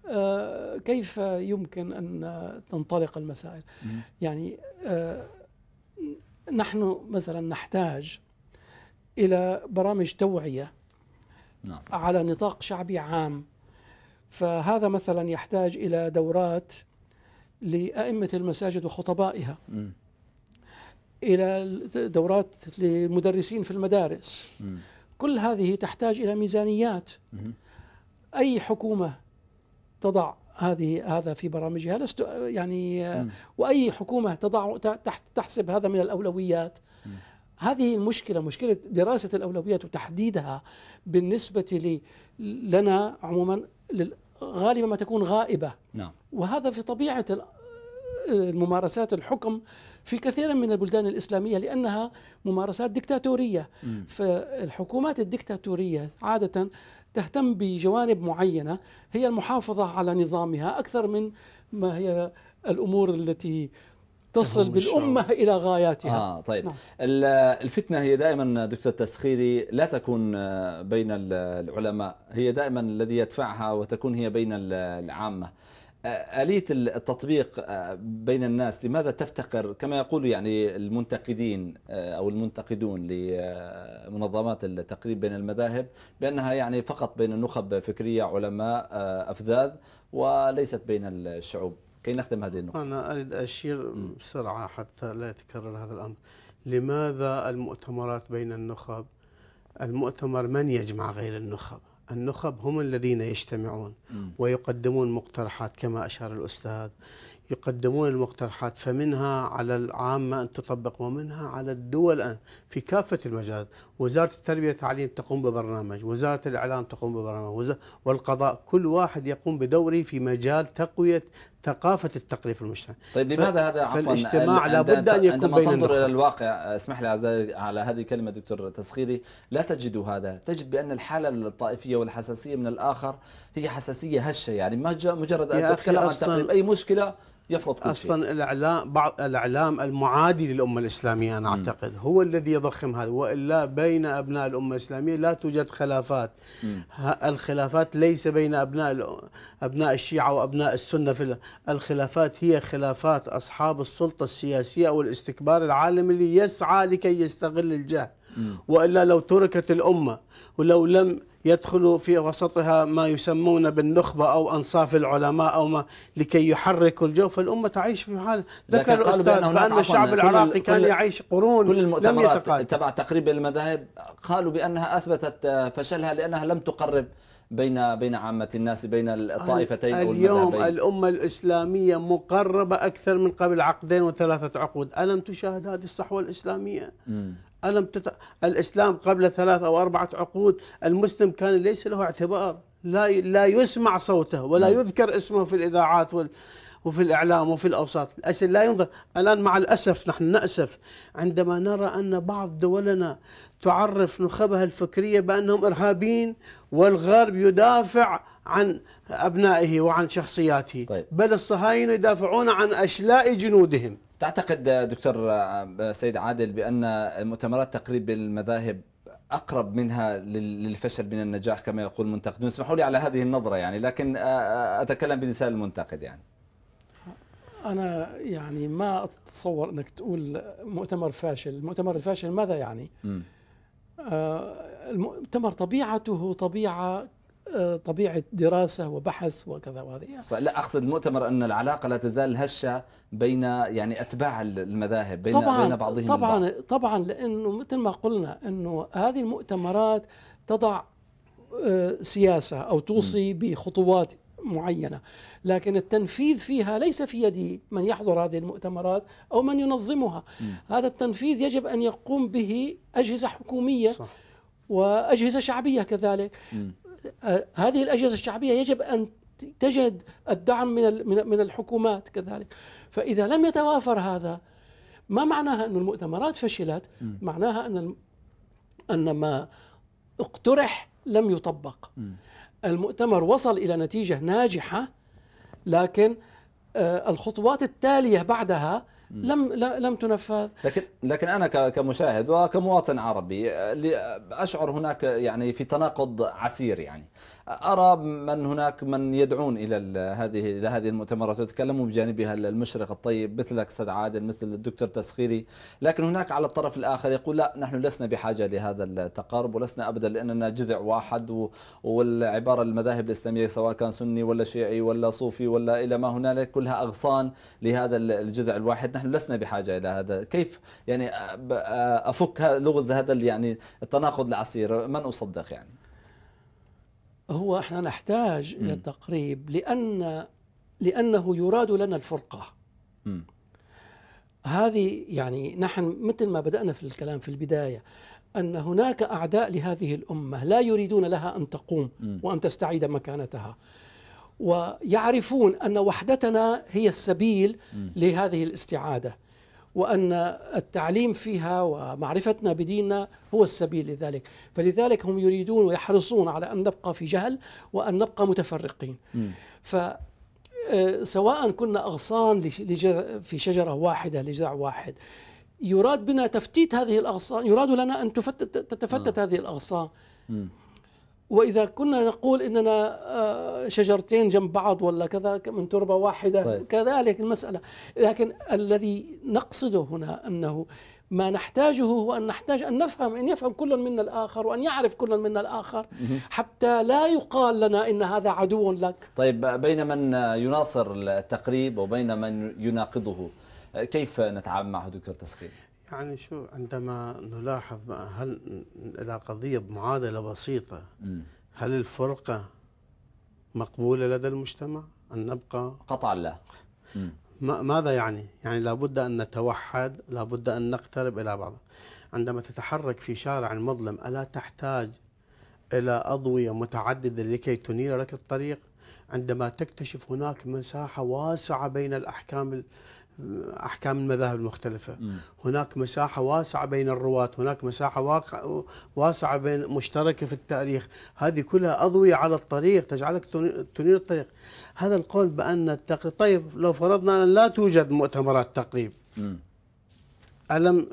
آه، كيف يمكن أن تنطلق المسائل يعني آه، نحن مثلا نحتاج إلى برامج توعية نعم. على نطاق شعبي عام فهذا مثلا يحتاج إلى دورات لأئمة المساجد وخطبائها م. إلى دورات للمدرسين في المدارس م. كل هذه تحتاج إلى ميزانيات م. أي حكومة تضع هذه هذا في برامجها لست يعني واي حكومه تضع تحت تحسب هذا من الاولويات هذه المشكله مشكله دراسه الاولويات وتحديدها بالنسبه لي لنا عموما غالبا ما تكون غائبه نعم وهذا في طبيعه الممارسات الحكم في كثير من البلدان الإسلامية لأنها ممارسات دكتاتورية فالحكومات الدكتاتورية عادة تهتم بجوانب معينة هي المحافظة على نظامها أكثر من ما هي الأمور التي تصل بالأمة آه. إلى غاياتها آه طيب نعم. الفتنة هي دائما دكتور تسخيري لا تكون آه، بين العلماء هي دائما الذي يدفعها وتكون هي بين العامة آه، آلية التطبيق آه، بين الناس لماذا تفتقر كما يقول يعني المنتقدين آه، أو المنتقدون لمنظمات التقريب بين المذاهب بأنها يعني فقط بين النخب فكرية علماء أفذاذ وليست بين الشعوب كي نختم هذه النقطة أنا أريد أشير بسرعة حتى لا يتكرر هذا الأمر لماذا المؤتمرات بين النخب المؤتمر من يجمع غير النخب النخب هم الذين يجتمعون ويقدمون مقترحات كما أشار الأستاذ يقدمون المقترحات فمنها على العامة أن تطبق ومنها على الدول أن في كافة المجالات وزارة التربية والتعليم تقوم ببرنامج وزارة الإعلام تقوم ببرنامج والقضاء كل واحد يقوم بدوره في مجال تقوية ثقافه التقرير في المجتمع طيب لماذا هذا عفوا فالاجتماع لابد ان يكون عندما تنظر الى الواقع اسمح لي على هذه الكلمه دكتور تسخيري لا تجد هذا تجد بان الحاله الطائفيه والحساسيه من الاخر هي حساسيه هشه يعني ما مجرد ان تتكلم عن تقريب اي مشكله يفرض كل شيء اصلا الاعلام بعض الاعلام المعادي للامه الاسلاميه انا اعتقد م. هو الذي يضخم هذا والا بين ابناء الامه الاسلاميه لا توجد خلافات الخلافات ليس بين ابناء ابناء الشيعه وابناء السنه في الخلافات هي خلافات اصحاب السلطه السياسيه او الاستكبار العالمي اللي يسعى لكي يستغل الجهل والا لو تركت الامه ولو لم يدخل في وسطها ما يسمون بالنخبة أو أنصاف العلماء أو ما لكي يحركوا الجو فالأمة تعيش في حال ذكر الأستاذ بأن, الشعب العراقي كان يعيش قرون كل المؤتمرات تبع تقريب المذاهب قالوا بأنها أثبتت آه، فشلها لأنها لم تقرب بين بين عامة الناس بين الطائفتين اليوم الأمة الإسلامية مقربة أكثر من قبل عقدين وثلاثة عقود ألم تشاهد هذه الصحوة الإسلامية؟ ألم تت... الإسلام قبل ثلاث أو أربعة عقود المسلم كان ليس له اعتبار لا لا يسمع صوته ولا نعم. يذكر اسمه في الإذاعات وال... وفي الإعلام وفي الأوساط الأسل لا ينظر الآن مع الأسف نحن نأسف عندما نرى أن بعض دولنا تعرف نخبها الفكرية بأنهم إرهابيين والغرب يدافع عن أبنائه وعن شخصياته طيب. بل الصهاينة يدافعون عن أشلاء جنودهم تعتقد دكتور سيد عادل بأن مؤتمرات تقريب المذاهب أقرب منها للفشل من النجاح كما يقول منتقدون اسمحوا لي على هذه النظرة يعني لكن أتكلم بلسان المنتقد يعني أنا يعني ما أتصور أنك تقول مؤتمر فاشل المؤتمر الفاشل ماذا يعني؟ م. المؤتمر طبيعته طبيعة طبيعه دراسه وبحث وكذا وهذه لا اقصد المؤتمر ان العلاقه لا تزال هشه بين يعني اتباع المذاهب بين طبعاً بين بعضهم طبعا البعض. طبعا لانه مثل ما قلنا انه هذه المؤتمرات تضع آه، سياسه او توصي بخطوات معينه لكن التنفيذ فيها ليس في يد من يحضر هذه المؤتمرات او من ينظمها م. هذا التنفيذ يجب ان يقوم به اجهزه حكوميه صح. واجهزه شعبيه كذلك م. هذه الاجهزه الشعبيه يجب ان تجد الدعم من من الحكومات كذلك فاذا لم يتوافر هذا ما معناها أن المؤتمرات فشلت م. معناها أن أن ما اقترح لم يطبق م. المؤتمر وصل إلى نتيجة ناجحة لكن آه، الخطوات التالية بعدها لم لم تنفذ لكن لكن انا كمشاهد وكمواطن عربي آه، آه، اشعر هناك يعني في تناقض عسير يعني أرى من هناك من يدعون إلى هذه إلى هذه المؤتمرات ويتكلمون بجانبها المشرق الطيب مثلك أستاذ عادل مثل الدكتور تسخيري لكن هناك على الطرف الآخر يقول لا نحن لسنا بحاجة لهذا التقارب ولسنا أبدا لأننا جذع واحد والعبارة المذاهب الإسلامية سواء كان سني ولا شيعي ولا صوفي ولا إلى ما هنالك كلها أغصان لهذا الجذع الواحد نحن لسنا بحاجة إلى هذا كيف يعني أفك لغز هذا يعني التناقض العسير من أصدق يعني هو احنا نحتاج الى التقريب لان لانه يراد لنا الفرقه م. هذه يعني نحن مثل ما بدانا في الكلام في البدايه ان هناك اعداء لهذه الامه لا يريدون لها ان تقوم وان تستعيد مكانتها ويعرفون ان وحدتنا هي السبيل لهذه الاستعاده وأن التعليم فيها ومعرفتنا بديننا هو السبيل لذلك فلذلك هم يريدون ويحرصون على أن نبقى في جهل وأن نبقى متفرقين ف آه، سواء كنا أغصان في شجرة واحدة لجذع واحد يراد بنا تفتيت هذه الأغصان يراد لنا أن تفتت تتفتت آه. هذه الأغصان واذا كنا نقول اننا آه، شجرتين جنب بعض ولا كذا من تربه واحده طيب. كذلك المساله لكن الذي نقصده هنا انه ما نحتاجه هو أن نحتاج أن نفهم أن يفهم كل منا الآخر وأن يعرف كل منا الآخر حتى لا يقال لنا إن هذا عدو لك طيب بين من يناصر التقريب وبين من يناقضه كيف نتعامل معه دكتور تسخين؟ يعني شو عندما نلاحظ هل الى قضيه معادله بسيطه هل الفرقه مقبوله لدى المجتمع ان نبقى قطعا لا ماذا يعني؟ يعني لابد ان نتوحد، لابد ان نقترب الى بعض. عندما تتحرك في شارع مظلم الا تحتاج الى اضويه متعدده لكي تنير لك الطريق؟ عندما تكتشف هناك مساحه واسعه بين الاحكام احكام المذاهب المختلفه هناك مساحه واسعه بين الرواه هناك مساحه واقع واسعه بين مشتركه في التاريخ هذه كلها اضويه على الطريق تجعلك تنير الطريق هذا القول بان التقريب طيب لو فرضنا ان لا توجد مؤتمرات تقريب الم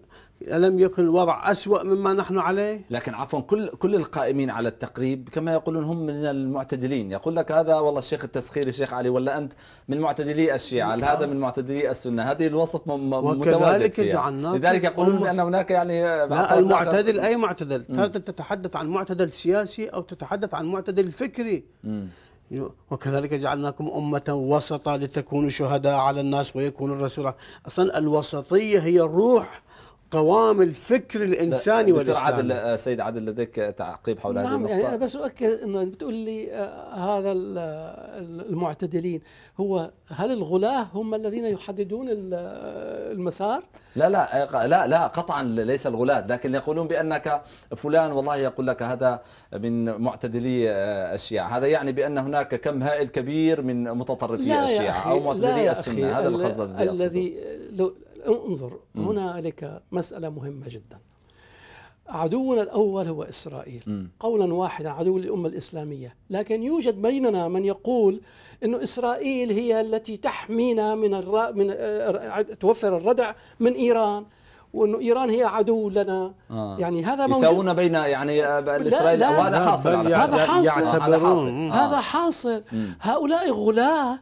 ألم يكن الوضع أسوأ مما نحن عليه؟ لكن عفوا كل كل القائمين على التقريب كما يقولون هم من المعتدلين، يقول لك هذا والله الشيخ التسخيري الشيخ علي ولا أنت من معتدلي الشيعة، هذا من معتدلي السنة، هذه الوصف متواجد فيها. لذلك يقولون أن هناك يعني لا المعتدل أي معتدل، تارة تتحدث عن معتدل سياسي أو تتحدث عن معتدل فكري. م. وكذلك جعلناكم أمة وسطة لتكونوا شهداء على الناس ويكون الرسول أصلا الوسطية هي الروح قوام الفكر الانساني والاسلامي عادل آه، سيد عادل لديك تعقيب حول هذه نعم، يعني النقطه يعني انا بس اؤكد انه بتقول لي آه، هذا آه، المعتدلين هو هل الغلاة هم الذين يحددون المسار لا لا لا لا قطعا ليس الغلاة لكن يقولون بانك فلان والله يقول لك هذا من معتدلي الشيعة هذا يعني بان هناك كم هائل كبير من متطرفي الشيعة او معتدلي السنة هذا القصد الذي انظر هنالك مسألة مهمة جدا عدونا الأول هو إسرائيل قولا واحدا عدو للأمة الإسلامية لكن يوجد بيننا من يقول أن إسرائيل هي التي تحمينا من, الر... من آه، آه، توفر الردع من إيران وانه ايران هي عدو لنا آه. يعني هذا موجود يساوون بين يعني الإسرائيل آه، وهذا حاصل هذا حاصل هذا حاصل, هذا حاصل. هؤلاء غلاة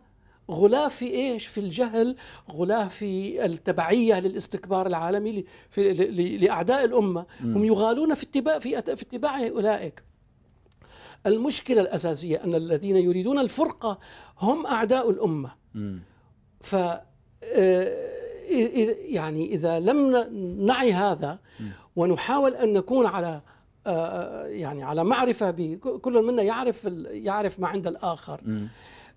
غلاه في ايش؟ في الجهل، غلاه في التبعيه للاستكبار العالمي في لاعداء الامه، م. هم يغالون في اتباع في, اتباع اولئك. المشكله الاساسيه ان الذين يريدون الفرقه هم اعداء الامه. ف آه، يعني اذا لم نعي هذا ونحاول ان نكون على آه، آه، يعني على معرفه بكل كل منا يعرف يعرف ما عند الاخر م.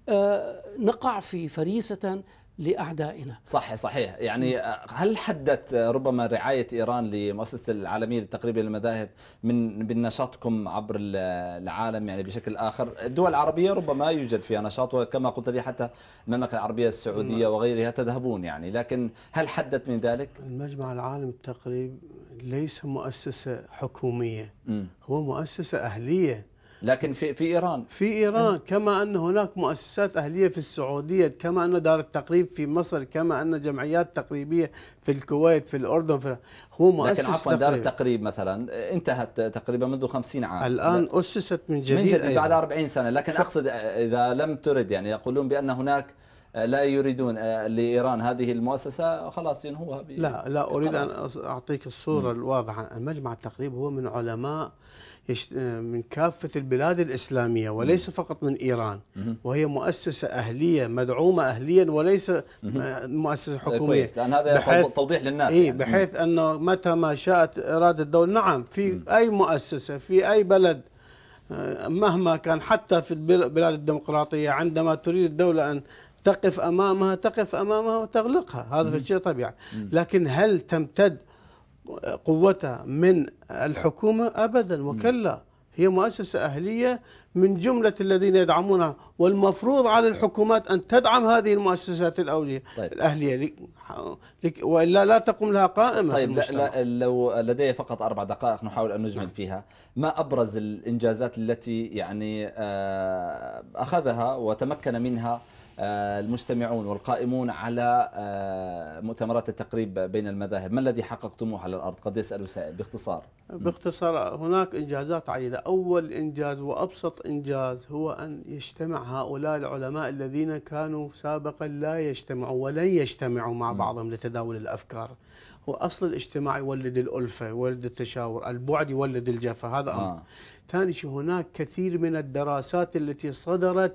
آه، نقع في فريسة لأعدائنا صحيح صحيح يعني آه، هل حدت آه، ربما رعاية إيران لمؤسسة العالمية للتقريب للمذاهب من بنشاطكم نشاطكم عبر العالم يعني بشكل آخر الدول العربية ربما يوجد فيها نشاط وكما قلت لي حتى المملكة العربية السعودية نعم. وغيرها تذهبون يعني لكن هل حدت من ذلك؟ المجمع العالمي التقريب ليس مؤسسة حكومية هو مؤسسة أهلية لكن في في ايران في ايران كما ان هناك مؤسسات اهليه في السعوديه كما ان دار التقريب في مصر كما ان جمعيات تقريبيه في الكويت في الاردن في هو مؤسس لكن عفوا دار التقريب مثلا انتهت تقريبا منذ 50 عام الان اسست من جديد من جديد بعد 40 سنه لكن اقصد اذا لم ترد يعني يقولون بان هناك آه، لا يريدون آه، لإيران هذه المؤسسة خلاص ينهوها لا لا أريد أن أعطيك الصورة الواضحة المجمع التقريب هو من علماء آه، من كافة البلاد الإسلامية وليس فقط من إيران وهي مؤسسة أهلية مدعومة أهليا وليس مؤسسة طيب، حكومية كويس لأن هذا توضيح للناس إيه يعني. بحيث أنه متى ما شاءت إرادة الدولة نعم في أي مؤسسة في أي بلد مهما كان حتى في البلاد الديمقراطية عندما تريد الدولة أن تقف امامها تقف امامها وتغلقها هذا في شيء طبيعي لكن هل تمتد قوتها من الحكومه ابدا وكلا هي مؤسسه اهليه من جمله الذين يدعمونها والمفروض على الحكومات ان تدعم هذه المؤسسات الاوليه طيب. الاهليه والا لا تقوم لها قائمه طيب لا لا لو لدي فقط اربع دقائق نحاول ان نجمل نعم. فيها ما ابرز الانجازات التي يعني آه، اخذها وتمكن منها آه، المستمعون والقائمون على آه، مؤتمرات التقريب بين المذاهب ما الذي حققتموه على الأرض قد يسأل سائل باختصار باختصار هناك إنجازات عديدة أول إنجاز وأبسط إنجاز هو أن يجتمع هؤلاء العلماء الذين كانوا سابقا لا يجتمعوا ولن يجتمعوا مع بعضهم لتداول الأفكار هو أصل الاجتماع يولد الألفة يولد التشاور البعد يولد الجفا هذا أمر آه. ثاني آه. شيء هناك كثير من الدراسات التي صدرت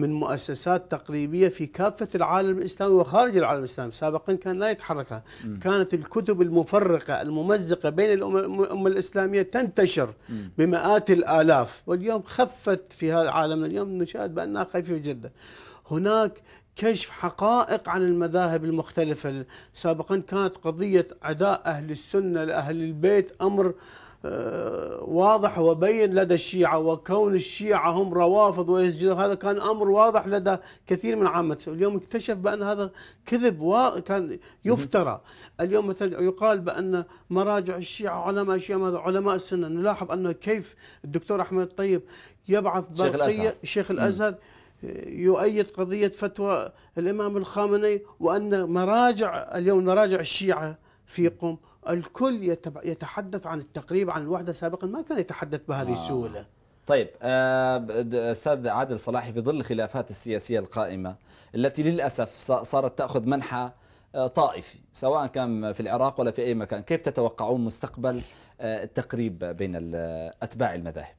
من مؤسسات تقريبيه في كافه العالم الاسلامي وخارج العالم الاسلامي، سابقا كان لا يتحركها، م. كانت الكتب المفرقه الممزقه بين الامه الاسلاميه تنتشر م. بمئات الالاف، واليوم خفت في هذا العالم اليوم نشاهد بانها خفيفه جدا. هناك كشف حقائق عن المذاهب المختلفه، سابقا كانت قضيه عداء اهل السنه لاهل البيت امر آه، واضح وبين لدى الشيعة وكون الشيعة هم روافض ويسجدون هذا كان أمر واضح لدى كثير من عامة اليوم اكتشف بأن هذا كذب كان يفترى اليوم مثلا يقال بأن مراجع الشيعة علماء الشيعة ماذا علماء السنة نلاحظ أنه كيف الدكتور أحمد الطيب يبعث برقية شيخ الأزهر يؤيد قضية فتوى الإمام الخامنئي وأن مراجع اليوم مراجع الشيعة في قم الكل يتحدث عن التقريب عن الوحده سابقا ما كان يتحدث بهذه آه. السهوله طيب آه، استاذ عادل صلاحي في ظل الخلافات السياسيه القائمه التي للاسف صارت تاخذ منحى آه، طائفي سواء كان في العراق ولا في اي مكان كيف تتوقعون مستقبل آه، التقريب بين اتباع المذاهب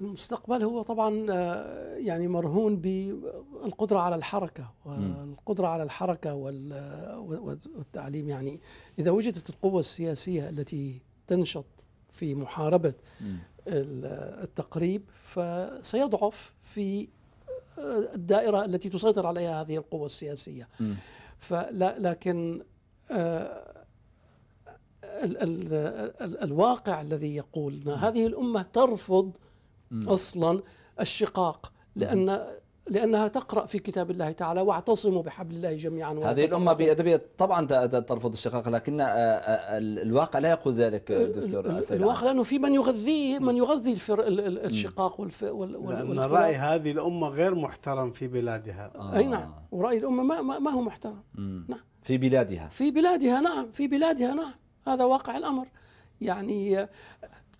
المستقبل هو طبعا آه، يعني مرهون بالقدرة على الحركة والقدرة على الحركة والتعليم يعني إذا وجدت القوة السياسية التي تنشط في محاربة التقريب فسيضعف في آه، الدائرة التي تسيطر عليها هذه القوة السياسية فلا لكن آه، الواقع الذي يقول هذه الأمة ترفض اصلا الشقاق لان لانها تقرا في كتاب الله تعالى واعتصموا بحبل الله جميعا هذه الامه بادبيه طبعا ترفض الشقاق لكن آه، آه، آه، الواقع لا يقول ذلك دكتور اسد الواقع لانه في من يغذيه من يغذي الشقاق وال راي هذه الامه غير محترم في بلادها آه. اي نعم وراي الامه ما, ما هو محترم نعم في بلادها في بلادها نعم في بلادها نعم هذا واقع الامر يعني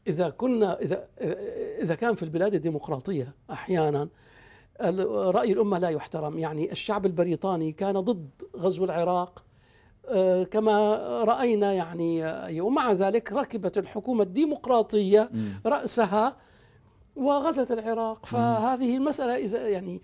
إذا كنا إذا إذا كان في البلاد الديمقراطية أحيانا رأي الأمة لا يحترم يعني الشعب البريطاني كان ضد غزو العراق آه، كما رأينا يعني آه، ومع ذلك ركبت الحكومة الديمقراطية رأسها وغزت العراق فهذه المسألة إذا يعني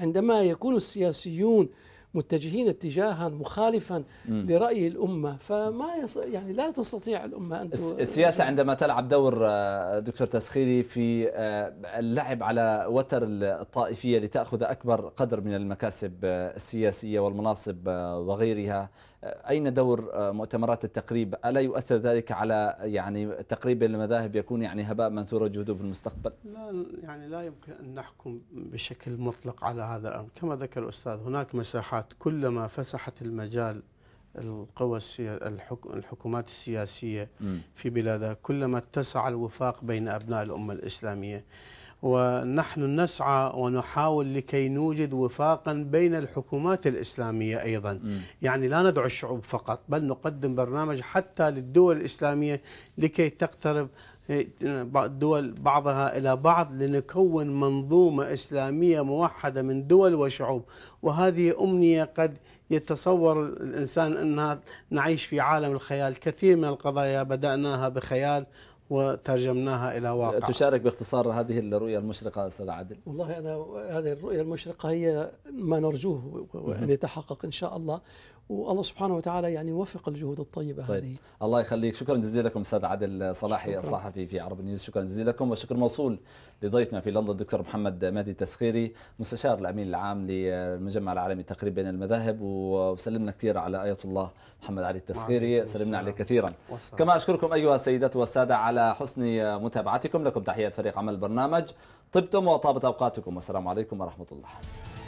عندما يكون السياسيون متجهين اتجاها مخالفا مم. لرأي الأمة فما يص... يعني لا تستطيع الأمة أن السياسة عندما تلعب دور آه، دكتور تسخيري في آه، اللعب على وتر الطائفية لتأخذ أكبر قدر من المكاسب آه، السياسية والمناصب وغيرها أين دور مؤتمرات التقريب ألا يؤثر ذلك على يعني تقريب المذاهب يكون يعني هباء منثور جهده في المستقبل لا يعني لا يمكن أن نحكم بشكل مطلق على هذا الأمر كما ذكر الأستاذ هناك مساحات كلما فسحت المجال القوى الحكومات السياسية في بلادها كلما اتسع الوفاق بين أبناء الأمة الإسلامية ونحن نسعى ونحاول لكي نوجد وفاقا بين الحكومات الإسلامية أيضا م. يعني لا ندعو الشعوب فقط بل نقدم برنامج حتى للدول الإسلامية لكي تقترب إيه، دول بعضها إلى بعض لنكون منظومة إسلامية موحدة من دول وشعوب وهذه أمنية قد يتصور الإنسان أنها نعيش في عالم الخيال كثير من القضايا بدأناها بخيال وترجمناها الى واقع تشارك باختصار هذه الرؤيه المشرقه استاذ عادل والله انا هذه الرؤيه المشرقه هي ما نرجوه ان يعني يتحقق ان شاء الله والله سبحانه وتعالى يعني يوفق الجهود الطيبة طيب. هذه الله يخليك شكرا جزيلا لكم أستاذ عادل صلاحي شكرا. الصحفي في عرب نيوز شكرا جزيلا لكم وشكر موصول لضيفنا في لندن الدكتور محمد مهدي التسخيري مستشار الأمين العام للمجمع العالمي التقريب بين المذاهب وسلمنا كثير على آية الله محمد علي التسخيري سلمنا عليه كثيرا والسلام. كما أشكركم أيها السيدات والسادة على حسن متابعتكم لكم تحيات فريق عمل البرنامج طبتم وطابت أوقاتكم والسلام عليكم ورحمة الله